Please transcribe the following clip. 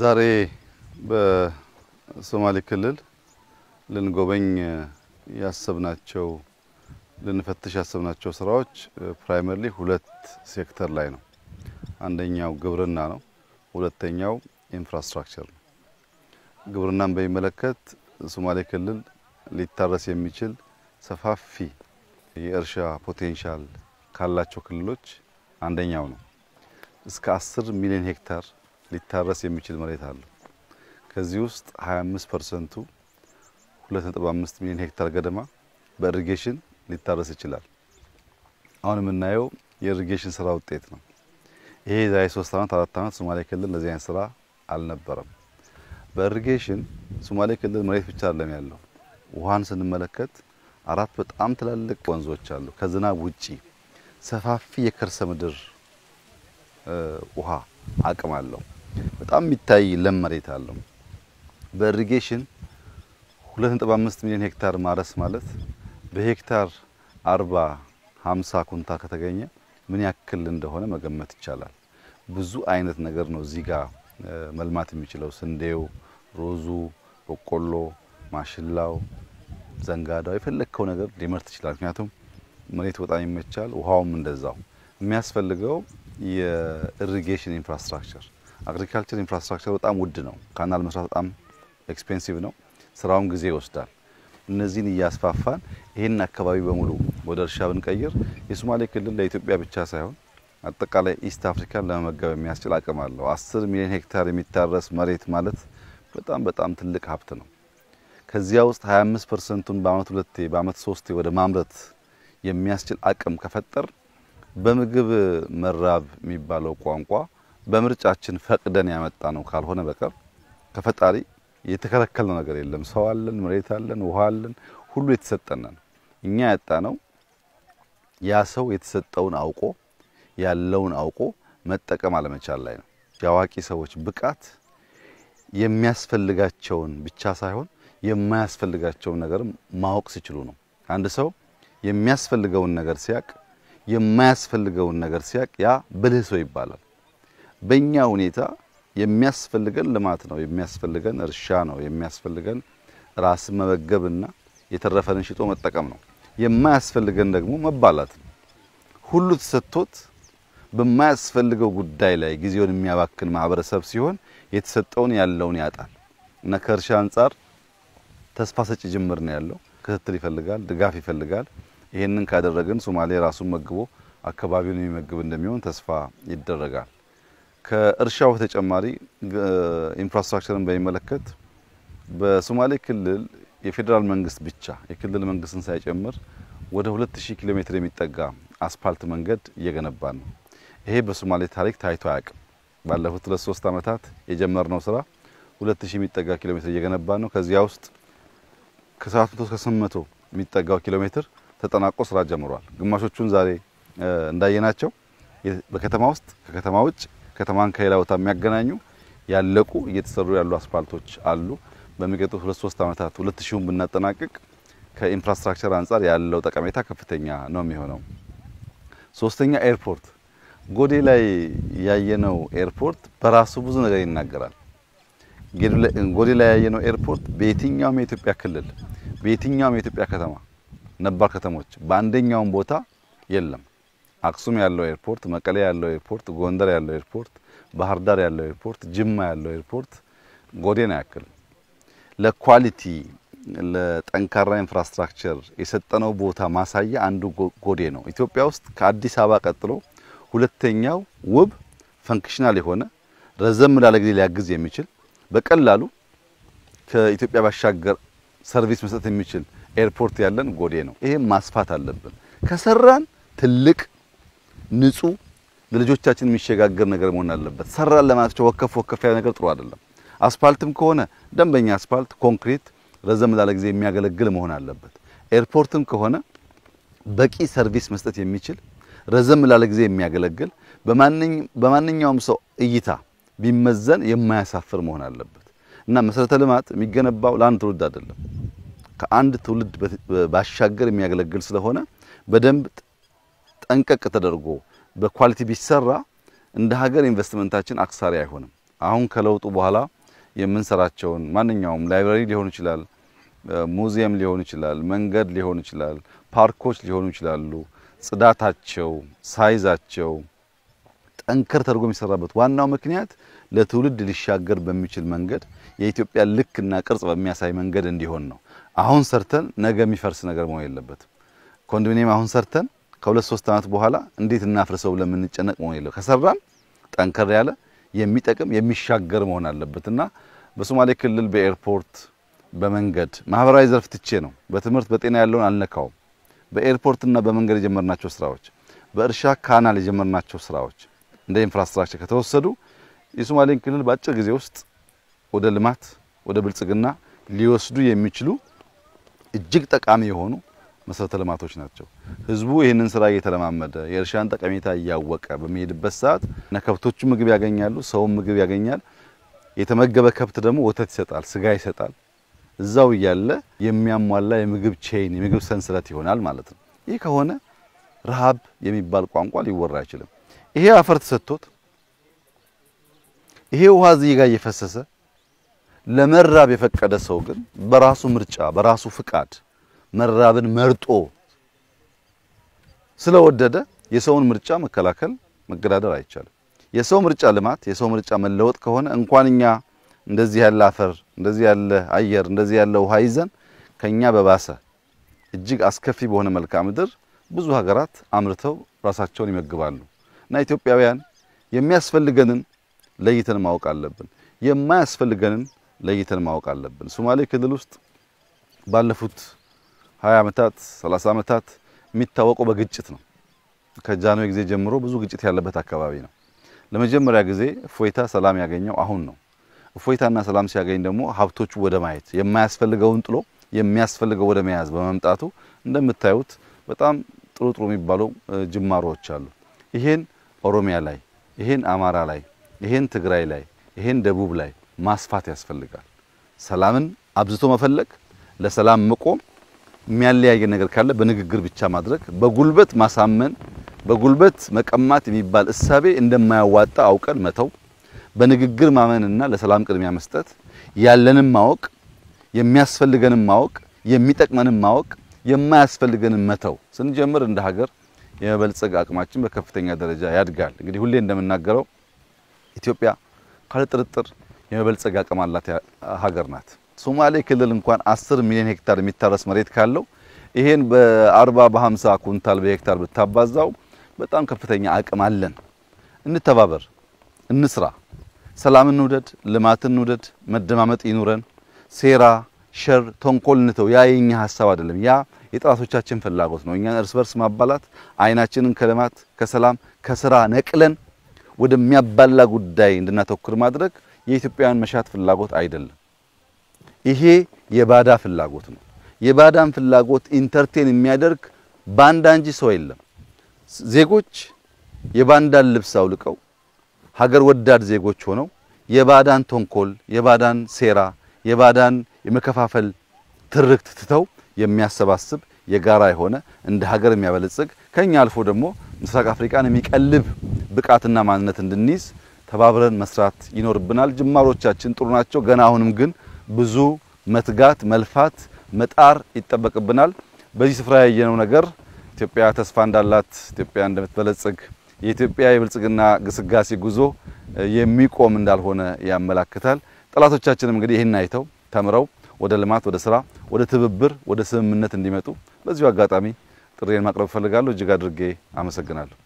ዛሬ በሶማሌ ክልል ልንጎበኝ ያሰብናቸው ልንፈትሽ ያሰብናቸው ስራዎች ፕራይመሪሊ ሁለት ሴክተር ላይ ነው። አንደኛው ግብርና ነው፣ ሁለተኛው ኢንፍራስትራክቸር ነው። ግብርናን በሚመለከት ሶማሌ ክልል ሊታረስ የሚችል ሰፋፊ የእርሻ ፖቴንሻል ካላቸው ክልሎች አንደኛው ነው። እስከ 10 ሚሊዮን ሄክታር ሊታረስ የሚችል መሬት አለው። ከዚህ ውስጥ 25 ፐርሰንቱ 2.5 ሚሊዮን ሄክታር ገደማ በኢሪጌሽን ሊታረስ ይችላል። አሁን የምናየው የኢሪጌሽን ስራ ውጤት ነው። ይሄ የዛሬ 3 ዓመት አራት ዓመት ሶማሌ ክልል ለዚህ አይነት ስራ አልነበረም። በኢሪጌሽን ሶማሌ ክልል መሬት ብቻ አይደለም ያለው። ውሃን ስንመለከት አራት በጣም ትላልቅ ወንዞች አሉ። ከዝናብ ውጪ ሰፋፊ የከርሰ ምድር ውሃ አቅም አለው። በጣም የሚታይ ለም መሬት አለው። በኢሪጌሽን 2.5 ሚሊዮን ሄክታር ማረስ ማለት በሄክታር 40 50 ኩንታ ከተገኘ ምን ያክል እንደሆነ መገመት ይቻላል። ብዙ አይነት ነገር ነው እዚህ ጋር መልማት የሚችለው ስንዴው፣ ሮዙ፣ በቆሎ፣ ማሽላው፣ ዘንጋዳው የፈለግከው ነገር ሊመርት ይችላል። ምክንያቱም መሬቱ በጣም ይመቻል፣ ውሃውም እንደዛው። የሚያስፈልገው የኢሪጌሽን ኢንፍራስትራክቸር አግሪካልቸር ኢንፍራስትራክቸር በጣም ውድ ነው። ካናል መስራት በጣም ኤክስፔንሲቭ ነው። ስራውን ጊዜ ይወስዳል። እነዚህን እያስፋፋን ይህን አካባቢ በሙሉ ወደ እርሻ ብንቀይር የሶማሌ ክልል ለኢትዮጵያ ብቻ ሳይሆን አጠቃላይ ኢስት አፍሪካን ለመመገብ የሚያስችል አቅም አለው። አስር ሚሊዮን ሄክታር የሚታረስ መሬት ማለት በጣም በጣም ትልቅ ሀብት ነው። ከዚያ ውስጥ 25 ፐርሰንቱን በአመት ሁለቴ በአመት ሶስቴ ወደ ማምረት የሚያስችል አቅም ከፈጠር በምግብ መራብ የሚባለው ቋንቋ በምርጫችን ፈቅደን ያመጣ ነው ካልሆነ በቀር ከፈጣሪ የተከለከልነው ነገር የለም። ሰው አለን፣ መሬት አለን፣ ውሃ አለን፣ ሁሉ የተሰጠን ነው። እኛ ያጣ ነው ያ ሰው የተሰጠውን አውቆ ያለውን አውቆ መጠቀም አለመቻል ላይ ነው። የአዋቂ ሰዎች ብቃት የሚያስፈልጋቸውን ብቻ ሳይሆን የማያስፈልጋቸውን ነገር ማወቅ ሲችሉ ነው። አንድ ሰው የሚያስፈልገውን ነገር ሲያቅ፣ የማያስፈልገውን ነገር ሲያቅ ያ ብልህ ሰው ይባላል። በእኛ ሁኔታ የሚያስፈልገን ልማት ነው፣ የሚያስፈልገን እርሻ ነው፣ የሚያስፈልገን ራስን መመገብና የተረፈንን ሽጦ መጠቀም ነው። የማያስፈልገን ደግሞ መባላት ነው። ሁሉ ተሰጥቶት በማያስፈልገው ጉዳይ ላይ ጊዜውን የሚያባክን ማህበረሰብ ሲሆን የተሰጠውን ያለውን ያጣል እና ከእርሻ አንጻር ተስፋ ሰጪ ጅምር ነው ያለው። ክትትል ይፈልጋል፣ ድጋፍ ይፈልጋል። ይህንን ካደረግን ሶማሌ ራሱን መግቦ አካባቢውን የሚመግብ እንደሚሆን ተስፋ ይደረጋል። ከእርሻው በተጨማሪ ኢንፍራስትራክቸርን በሚመለከት በሶማሌ ክልል የፌዴራል መንግስት ብቻ የክልል መንግስትን ሳይጨምር ወደ 2000 ኪሎ ሜትር የሚጠጋ አስፓልት መንገድ እየገነባ ነው። ይሄ በሶማሌ ታሪክ ታይቶ አያውቅም። ባለፉት ሁለት ሶስት ዓመታት የጀመርነው ስራ 2000 የሚጠጋ ኪሎ ሜትር እየገነባ ነው። ከዚያ ውስጥ ከ700 እስከ 800 የሚጠጋው ኪሎ ሜትር ተጠናቆ ስራ ጀምሯል። ግማሾቹን ዛሬ እንዳየናቸው በከተማ ውስጥ ከከተማ ውጭ ከተማን ከሌላ ቦታ የሚያገናኙ ያለቁ እየተሰሩ ያሉ አስፓልቶች አሉ። በሚቀጥሉት ሁለት ሶስት ዓመታት ሁለት ሺውን ብናጠናቅቅ ከኢንፍራስትራክቸር አንጻር ያለው ጠቀሜታ ከፍተኛ ነው የሚሆነው። ሶስተኛ ኤርፖርት፣ ጎዴ ላይ ያየነው ኤርፖርት በራሱ ብዙ ነገር ይናገራል። ጎዴ ላይ ያየነው ኤርፖርት በየትኛውም የኢትዮጵያ ክልል በየትኛውም የኢትዮጵያ ከተማ ነባር ከተሞች በአንደኛውም ቦታ የለም። አክሱም ያለው ኤርፖርት፣ መቀሌ ያለው ኤርፖርት፣ ጎንደር ያለው ኤርፖርት፣ ባህር ዳር ያለው ኤርፖርት፣ ጅማ ያለው ኤርፖርት ጎዴን ያክል ለኳሊቲ ለጠንካራ ኢንፍራስትራክቸር የሰጠነው ቦታ ማሳያ አንዱ ጎዴ ነው። ኢትዮጵያ ውስጥ ከአዲስ አበባ ቀጥሎ ሁለተኛው ውብ ፈንክሽናል የሆነ ረዘም ላለ ጊዜ ሊያግዝ የሚችል በቀላሉ ከኢትዮጵያ ባሻገር ሰርቪስ መስጠት የሚችል ኤርፖርት ያለን ጎዴ ነው። ይሄም ማስፋት አለብን። ከሰራን ትልቅ ንጹህ ለልጆቻችን የሚሸጋገር ነገር መሆን አለበት። ሰራን ለማለት ወከፍ ወከፍ ያለ ነገር ጥሩ አይደለም። አስፋልትም ከሆነ ደንበኛ አስፋልት፣ ኮንክሪት ረዘም ላለ ጊዜ የሚያገለግል መሆን አለበት። ኤርፖርትም ከሆነ በቂ ሰርቪስ መስጠት የሚችል ረዘም ላለ ጊዜ የሚያገለግል በማንኛውም ሰው እይታ ቢመዘን የማያሳፍር መሆን አለበት እና መሰረተ ልማት የሚገነባው ለአንድ ትውልድ አይደለም፣ ከአንድ ትውልድ ባሻገር የሚያገለግል ስለሆነ በደንብ ጠንቀቅ ተደርጎ በኳሊቲ ቢሰራ እንደ ሀገር ኢንቨስትመንታችን አክሳሪ አይሆንም። አሁን ከለውጡ በኋላ የምንሰራቸውን ማንኛውም ላይብራሪ ሊሆን ይችላል፣ ሙዚየም ሊሆን ይችላል፣ መንገድ ሊሆን ይችላል፣ ፓርኮች ሊሆኑ ይችላሉ። ጽዳታቸው፣ ሳይዛቸው ጠንከር ተደርጎ የሚሰራበት ዋናው ምክንያት ለትውልድ ሊሻገር በሚችል መንገድ የኢትዮጵያ ልክና ቅርጽ በሚያሳይ መንገድ እንዲሆን ነው። አሁን ሰርተን ነገ የሚፈርስ ነገር መሆን የለበትም። ኮንዶሚኒየም አሁን ሰርተን ከሁለት ሶስት ዓመት በኋላ እንዴት እናፍርሰው ብለን የምንጨነቅ መሆን የለው። ከሰራን ጠንከር ያለ የሚጠቅም የሚሻገር መሆን አለበት እና በሶማሌ ክልል በኤርፖርት በመንገድ ማህበራዊ ዘርፍ ትቼ ነው በትምህርት በጤና ያለውን አልነካውም። በኤርፖርትና በመንገድ የጀመርናቸው ስራዎች፣ በእርሻ ካናል የጀመርናቸው ስራዎች እንደ ኢንፍራስትራክቸር ከተወሰዱ የሶማሌን ክልል በአጭር ጊዜ ውስጥ ወደ ልማት ወደ ብልጽግና ሊወስዱ የሚችሉ እጅግ ጠቃሚ የሆኑ መሰረተ ልማቶች ናቸው። ህዝቡ ይህንን ስራ እየተለማመደ የእርሻን ጠቀሜታ እያወቀ በሚሄድበት ሰዓት እና ከብቶቹ ምግብ ያገኛሉ፣ ሰውም ምግብ ያገኛል። የተመገበ ከብት ደግሞ ወተት ይሰጣል፣ ስጋ ይሰጣል። እዛው እያለ የሚያሟላ የምግብ ቼይን የምግብ ሰንሰለት ይሆናል ማለት ነው። ይህ ከሆነ ረሃብ የሚባል ቋንቋ ሊወራ አይችልም። ይሄ አፈር ተሰጥቶት ይሄ ውሃ እዚህ ጋር እየፈሰሰ ለመራብ የፈቀደ ሰው ግን በራሱ ምርጫ በራሱ ፍቃድ መራብን መርጦ ስለወደደ የሰውን ምርጫ መከላከል መገዳደር አይቻልም። የሰው ምርጫ ልማት፣ የሰው ምርጫ መለወጥ ከሆነ እንኳን እኛ እንደዚህ ያለ አፈር፣ እንደዚህ ያለ አየር፣ እንደዚህ ያለ ውሃ ይዘን ከኛ በባሰ እጅግ አስከፊ በሆነ መልክዓ ምድር ብዙ ሀገራት አምርተው ራሳቸውን ይመግባሉ። እና ኢትዮጵያውያን የሚያስፈልገንን ለይተን ማወቅ አለብን፣ የማያስፈልገንን ለይተን ማወቅ አለብን። ሶማሌ ክልል ውስጥ ባለፉት 20 ዓመታት 30 ዓመታት የሚታወቀው በግጭት ነው። ከጃኖ ጊዜ ጀምሮ ብዙ ግጭት ያለበት አካባቢ ነው። ለመጀመሪያ ጊዜ እፎይታ ሰላም ያገኘው አሁን ነው። እፎይታና ሰላም ሲያገኝ ደግሞ ሀብቶቹ ወደ ማየት የማያስፈልገውን ጥሎ የሚያስፈልገው ወደ መያዝ በመምጣቱ እንደምታዩት በጣም ጥሩ ጥሩ የሚባሉ ጅማሮዎች አሉ። ይሄን ኦሮሚያ ላይ፣ ይሄን አማራ ላይ፣ ይሄን ትግራይ ላይ፣ ይሄን ደቡብ ላይ ማስፋት ያስፈልጋል። ሰላምን አብዝቶ መፈለግ፣ ለሰላም መቆም የሚያለያየን ነገር ካለ በንግግር ብቻ ማድረግ፣ በጉልበት ማሳመን፣ በጉልበት መቀማት የሚባል እሳቤ እንደማያዋጣ አውቀን መተው፣ በንግግር ማመንና ለሰላም ቅድሚያ መስጠት፣ ያለንም ማወቅ፣ የሚያስፈልገንም ማወቅ፣ የሚጠቅመንም ማወቅ፣ የማያስፈልገንም መተው ስንጀምር እንደ ሀገር የመበልጸግ አቅማችን በከፍተኛ ደረጃ ያድጋል። እንግዲህ ሁሌ እንደምናገረው ኢትዮጵያ ካለ ጥርጥር የመበልጸግ አቅም አላት ሀገር ናት። ሶማሌ ክልል እንኳን 10 ሚሊዮን ሄክታር የሚታረስ መሬት ካለው ይሄን በ40 በ50 ኩንታል በሄክታር ብታባዛው በጣም ከፍተኛ አቅም አለን። እንተባበር፣ እንስራ፣ ሰላምን እንውደድ፣ ልማትን እንውደድ፣ መደማመጥ ይኑረን። ሴራ፣ ሸር፣ ተንኮል እንተው። ያ የኛ ሀሳብ አይደለም። ያ የጠላቶቻችን ፍላጎት ነው። እኛን እርስ በርስ ማባላት፣ አይናችንን ከልማት ከሰላም ከስራ ነቅለን ወደሚያባላ ጉዳይ እንድናተኩር ማድረግ የኢትዮጵያውያን መሻት ፍላጎት አይደለም። ይሄ የባዳ ፍላጎት ነው። የባዳን ፍላጎት ኢንተርቴን የሚያደርግ ባንዳ እንጂ ሰው የለም። ዜጎች የባንዳን ልብስ አውልቀው ሀገር ወዳድ ዜጎች ሆነው የባዳን ተንኮል፣ የባዳን ሴራ፣ የባዳን የመከፋፈል ትርክት ትተው የሚያሰባስብ የጋራ የሆነ እንደ ሀገር የሚያበለጽግ ከኛ አልፎ ደግሞ ምስራቅ አፍሪካን የሚቀልብ ብቃትና ማንነት እንድንይዝ ተባብረን መስራት ይኖርብናል። ጅማሮቻችን ጥሩ ናቸው። ገና አሁንም ግን ብዙ መትጋት፣ መልፋት፣ መጣር ይጠበቅብናል። በዚህ ስፍራ ያየነው ነገር ኢትዮጵያ ተስፋ እንዳላት፣ ኢትዮጵያ እንደምትበለጽግ፣ የኢትዮጵያ የብልጽግና ግስጋሴ ጉዞ የሚቆም እንዳልሆነ ያመላክታል። ጠላቶቻችንም እንግዲህ ይህን አይተው ተምረው ወደ ልማት፣ ወደ ስራ፣ ወደ ትብብር፣ ወደ ስምምነት እንዲመጡ በዚሁ አጋጣሚ ጥሪን ማቅረብ እፈልጋለሁ። እጅግ አድርጌ አመሰግናለሁ።